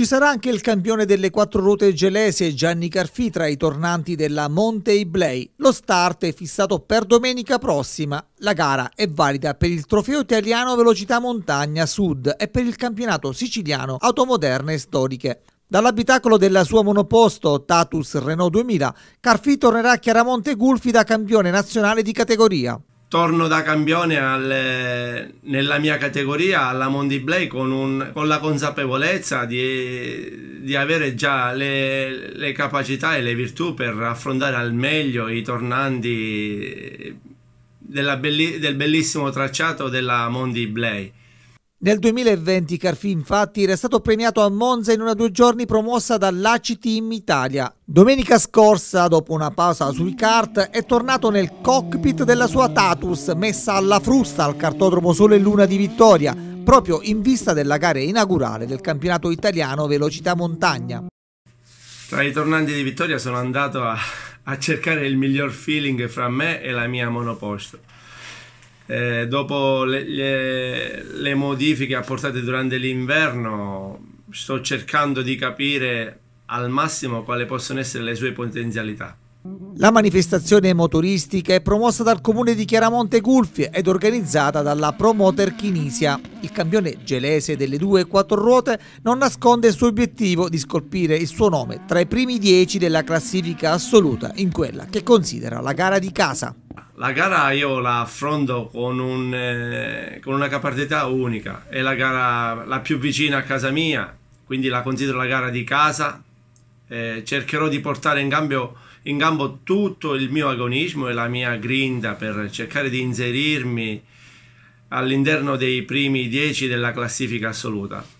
Ci sarà anche il campione delle quattro ruote gelese Gianni Carfi tra i tornanti della Monte Iblei. Lo start è fissato per domenica prossima. La gara è valida per il trofeo italiano Velocità Montagna Sud e per il campionato siciliano Automoderne Storiche. Dall'abitacolo della sua monoposto Tatus Renault 2000, Carfi tornerà a Chiaramonte Gulfi da campione nazionale di categoria torno da campione al, nella mia categoria alla Mondi Blay con, un, con la consapevolezza di, di avere già le, le, capacità e le virtù per affrontare al meglio i tornanti belli, del bellissimo tracciato della Mondi Blay. Nel 2020 Carfi infatti era stato premiato a Monza in una due giorni promossa dall'ACT in Italia. Domenica scorsa, dopo una pausa sui kart, è tornato nel cockpit della sua Tatus, messa alla frusta al cartodromo Sole e Luna di Vittoria, proprio in vista della gara inaugurale del campionato italiano Velocità Montagna. Tra i tornanti di Vittoria sono andato a, a cercare il miglior feeling fra me e la mia monoposto eh, dopo le, le, le, modifiche apportate durante l'inverno, sto cercando di capire al massimo quali possono essere le sue potenzialità. La manifestazione motoristica è promossa dal comune di Chiaramonte Gulfie ed organizzata dalla Promoter Chinesia. Il campione gelese delle due e quattro ruote non nasconde il suo obiettivo di scolpire il suo nome tra i primi dieci della classifica assoluta in quella che considera la gara di casa la gara io la affronto con, un, eh, con una capacità unica, è la gara la più vicina a casa mia, quindi la considero la gara di casa, eh, cercherò di portare in cambio in gambo tutto il mio agonismo e la mia grinda per cercare di inserirmi all'interno dei primi 10 della classifica assoluta.